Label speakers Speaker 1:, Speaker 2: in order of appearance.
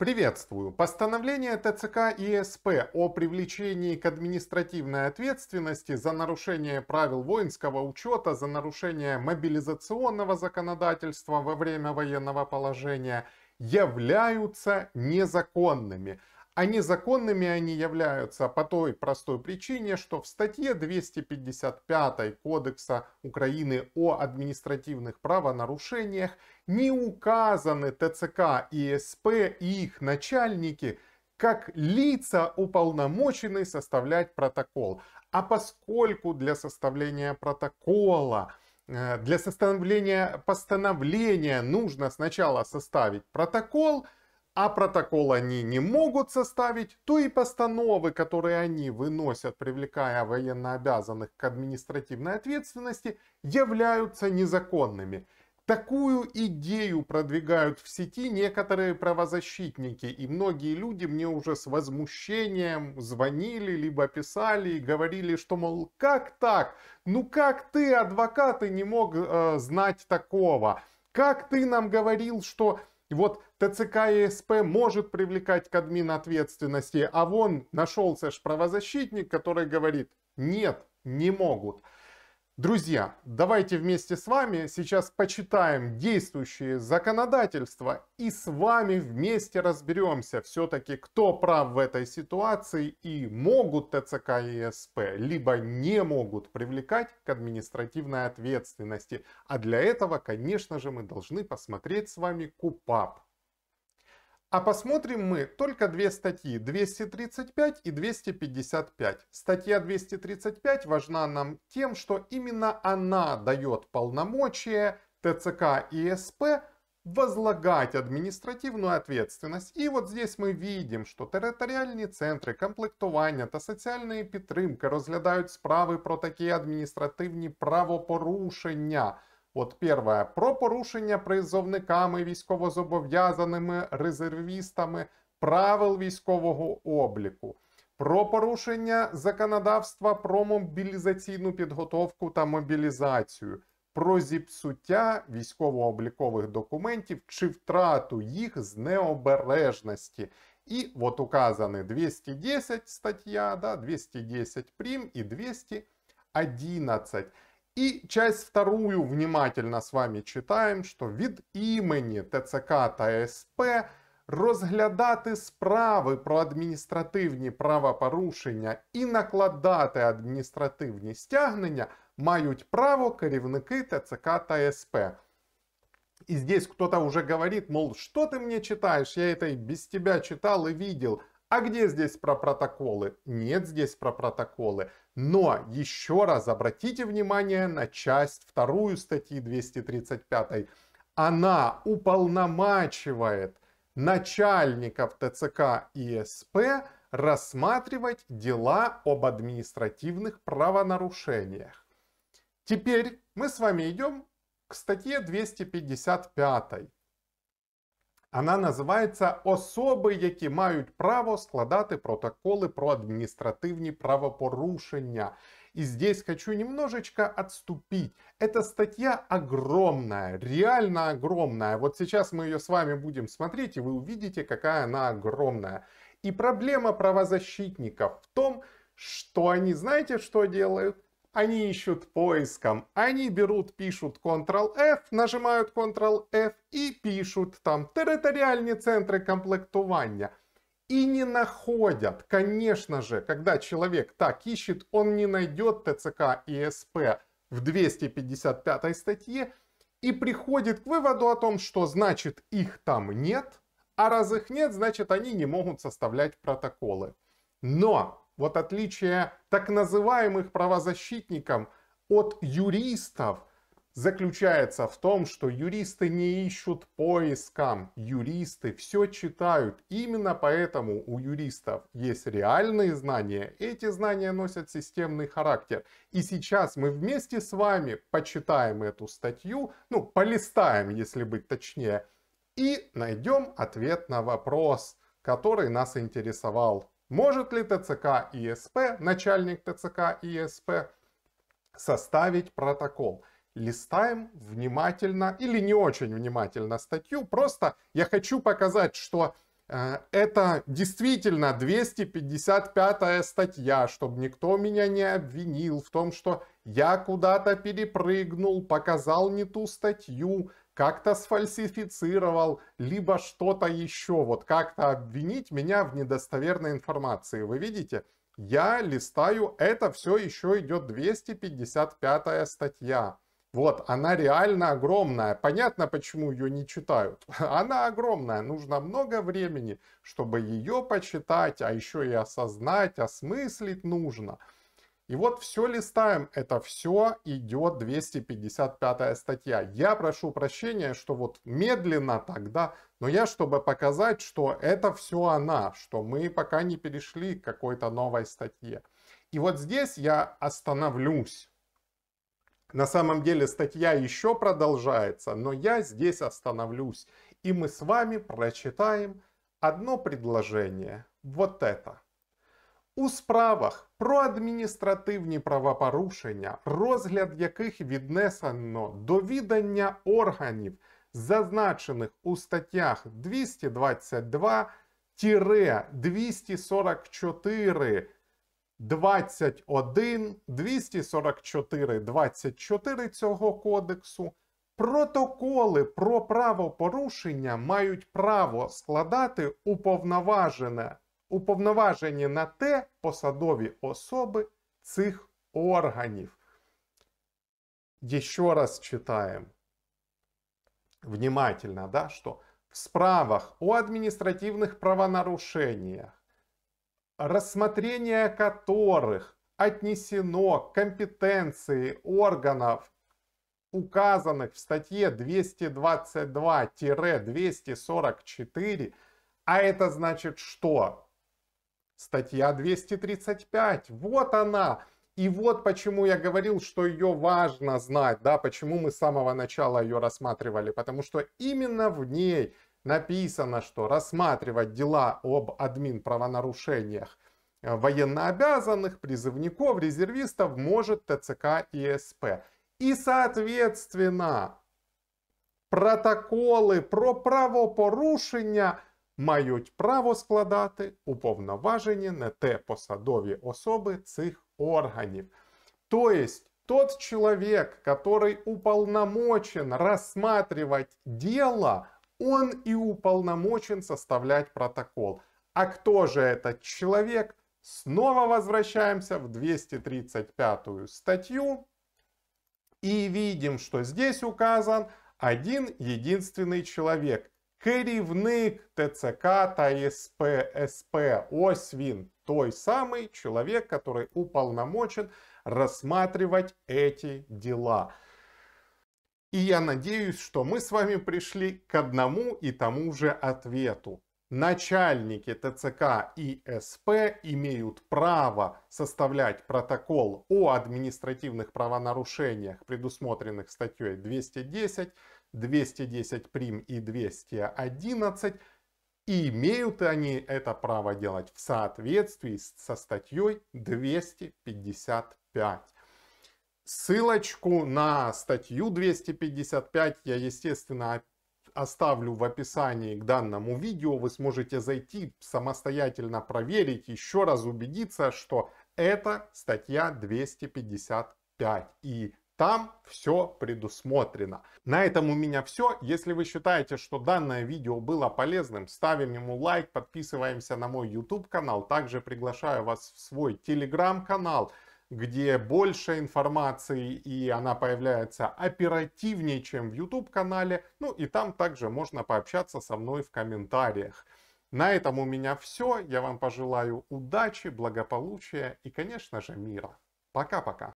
Speaker 1: Приветствую! Постановление ТЦК и СП о привлечении к административной ответственности за нарушение правил воинского учета, за нарушение мобилизационного законодательства во время военного положения являются незаконными они а законными они являются по той простой причине, что в статье 255 Кодекса Украины о административных правонарушениях не указаны ТЦК и СП и их начальники как лица, уполномоченные составлять протокол. А поскольку для составления протокола э, для составления постановления нужно сначала составить протокол – а протокол они не могут составить, то и постановы, которые они выносят, привлекая военнообязанных к административной ответственности, являются незаконными. Такую идею продвигают в сети некоторые правозащитники, и многие люди мне уже с возмущением звонили, либо писали и говорили, что, мол, как так? Ну как ты, адвокат, и не мог э, знать такого? Как ты нам говорил, что и вот ТЦК и СП может привлекать к админ ответственности, а вон нашелся ж правозащитник, который говорит, нет, не могут. Друзья, давайте вместе с вами сейчас почитаем действующее законодательство и с вами вместе разберемся все-таки, кто прав в этой ситуации и могут ТЦК и СП, либо не могут привлекать к административной ответственности. А для этого, конечно же, мы должны посмотреть с вами КУПАП. А посмотрим мы только две статьи, 235 и 255. Статья 235 важна нам тем, что именно она дает полномочия ТЦК и СП возлагать административную ответственность. И вот здесь мы видим, что территориальные центры комплектования та соціальної підтримки розглядають справи про такие административные правопорушения. От перше, про порушення призовниками військовозобов'язаними резервістами правил військового обліку, про порушення законодавства про мобілізаційну підготовку та мобілізацію, про зіпсуття військово-облікових документів чи втрату їх з необережності. І от указані 210 стаття, да, 210 прим і 211. И часть вторую внимательно с вами читаем, что від имени ТЦК та СП розглядати справи про адміністративні правопорушення і накладати адміністративні стягнення мають право керівники ТЦК та СП. И здесь кто-то уже говорит, мол, что ты мне читаешь, я это и без тебя читал и видел. А где здесь про протоколы? Нет здесь про протоколы. Но еще раз обратите внимание на часть вторую статьи 235. Она уполномачивает начальников ТЦК и СП рассматривать дела об административных правонарушениях. Теперь мы с вами идем к статье 255. Она називається особи, які мають право складати протоколи про адміністративні правопорушення. И здесь хочу немножечко отступить. Эта статья огромная, реально огромная. Вот сейчас мы ее с вами будем смотреть, и вы увидите, какая она огромная. И проблема правозащитников в том, что они, знаете, что делают? Они ищут поиском. Они берут, пишут Ctrl-F, нажимають Ctrl-F і пишуть там территориальные центры комплектования И не находят. Конечно же, когда человек так ищет, он не найдет ТЦК и СП в 255 статье и приходит к выводу о том, что значит их там нет, а раз их нет, значит они не могут составлять протоколы. Но вот отличие так называемых правозащитников от юристов заключается в том, что юристы не ищут поиском, юристы все читают. Именно поэтому у юристов есть реальные знания, эти знания носят системный характер. И сейчас мы вместе с вами почитаем эту статью, ну, полистаем, если быть точнее, и найдем ответ на вопрос, который нас интересовал. Может ли ТЦК ИСП, начальник ТЦК ИСП, составить протокол? Листаем внимательно или не очень внимательно статью. Просто я хочу показать, что э, это действительно 255 статья, чтобы никто меня не обвинил в том, что я куда-то перепрыгнул, показал не ту статью как-то сфальсифицировал, либо что-то еще, вот как-то обвинить меня в недостоверной информации. Вы видите, я листаю, это все еще идет 255 статья. Вот, она реально огромная. Понятно, почему ее не читают. Она огромная, нужно много времени, чтобы ее почитать, а еще и осознать, осмыслить нужно. И вот все листаем, это все идет 255 статья. Я прошу прощения, что вот медленно тогда, но я, чтобы показать, что это все она, что мы пока не перешли к какой-то новой статье. И вот здесь я остановлюсь. На самом деле статья еще продолжается, но я здесь остановлюсь. И мы с вами прочитаем одно предложение. Вот это. у справах про адміністративні правопорушення, розгляд яких віднесено до відання органів, зазначених у статтях 222 244 21 244 24 цього кодексу. Протоколи про правопорушення мають право складати уповноважене уповноважені на те посадові особи цих органів. Еще раз читаем внимательно, да, что в справах о административных правонарушениях, рассмотрение которых отнесено к компетенции органов, указанных в статье 222-244, а это значит что? Статья 235, вот она. И вот почему я говорил, что ее важно знать, да, почему мы с самого начала ее рассматривали, потому что именно в ней написано, что рассматривать дела об админ правонарушениях э, военнообязанных, призывников, резервистов может ТЦК и СП. И, соответственно, протоколы про правопорушения мають право складати уповноважені на те посадові особи цих органів. То есть тот чоловік, который уполномочен рассматривать діло, он і уполномочен составлять протокол. А кто ж этот чоловік? Снова возвращаемся в 235 статтю і видим, що здесь указан один единственный чоловік керівник ТЦК та СПСП. Ось він, той самий чоловік, який уполномочен рассматривать эти дела. И я надеюсь, что мы с вами пришли к одному и тому же ответу. Начальники ТЦК и СП имеют право составлять протокол о административных правонарушениях, предусмотренных статьей 210 210 прим и 211, и имеют они это право делать в соответствии со статьей 255. Ссылочку на статью 255 я, естественно, оставлю в описании к данному видео. Вы сможете зайти, самостоятельно проверить, еще раз убедиться, что это статья 255. И там все предусмотрено. На этом у меня все. Если вы считаете, что данное видео было полезным, ставим ему лайк, подписываемся на мой YouTube канал. Также приглашаю вас в свой Telegram канал, где больше информации и она появляется оперативнее, чем в YouTube канале. Ну и там также можно пообщаться со мной в комментариях. На этом у меня все. Я вам пожелаю удачи, благополучия и, конечно же, мира. Пока-пока.